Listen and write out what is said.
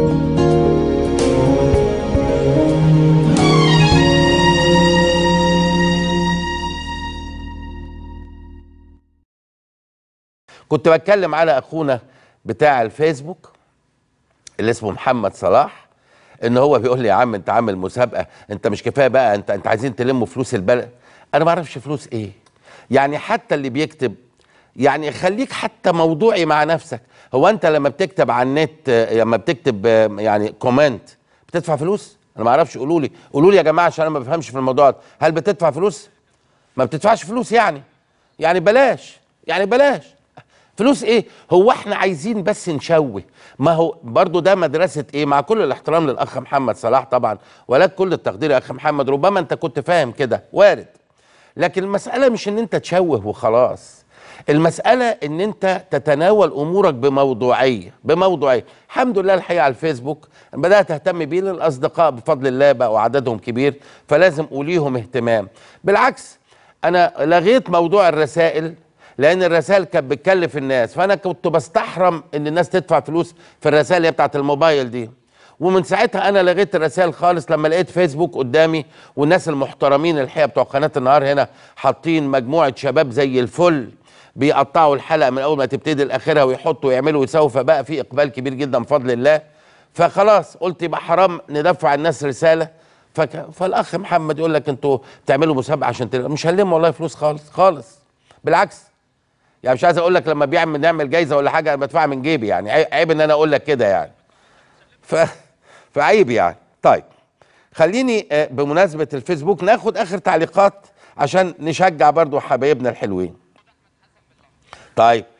كنت بتكلم على اخونا بتاع الفيسبوك اللي اسمه محمد صلاح ان هو بيقول لي يا عم انت عامل مسابقه انت مش كفايه بقى انت انت عايزين تلموا فلوس البلد انا ما اعرفش فلوس ايه يعني حتى اللي بيكتب يعني خليك حتى موضوعي مع نفسك هو انت لما بتكتب على النت لما بتكتب يعني كومنت بتدفع فلوس انا ما اعرفش قولوا لي قولوا لي يا جماعه عشان انا ما بفهمش في الموضوع ده هل بتدفع فلوس ما بتدفعش فلوس يعني يعني بلاش يعني بلاش فلوس ايه هو احنا عايزين بس نشوه ما هو برضو ده مدرسه ايه مع كل الاحترام للاخ محمد صلاح طبعا ولا كل التقدير يا اخ محمد ربما انت كنت فاهم كده وارد لكن المساله مش ان انت تشوه وخلاص المساله ان انت تتناول امورك بموضوعيه بموضوعيه الحمد لله الحقيقه على الفيسبوك بدات اهتم بيه للاصدقاء بفضل الله بقوا عددهم كبير فلازم اوليهم اهتمام بالعكس انا لغيت موضوع الرسائل لان الرسائل كانت بتكلف الناس فانا كنت بستحرم ان الناس تدفع فلوس في الرسائل اللي بتاعت الموبايل دي ومن ساعتها انا لغيت الرسائل خالص لما لقيت فيسبوك قدامي والناس المحترمين الحقيقه بتوع قناه النهار هنا حاطين مجموعه شباب زي الفل بيقطعوا الحلقه من اول ما تبتدي لاخرها ويحطوا ويعملوا ويساووا فبقى في اقبال كبير جدا بفضل الله فخلاص قلت يبقى حرام ندفع الناس رساله فك... فالاخ محمد يقول لك انتوا تعملوا مسابقه عشان تل... مش هنلم والله فلوس خالص خالص بالعكس يعني مش عايز اقول لك لما بيعمل نعمل جايزه ولا حاجه بدفع بدفعها من جيبي يعني عيب ان انا اقول لك كده يعني ف... فعيب يعني طيب خليني آه، بمناسبه الفيسبوك ناخد اخر تعليقات عشان نشجع برضو حبايبنا الحلوين 係。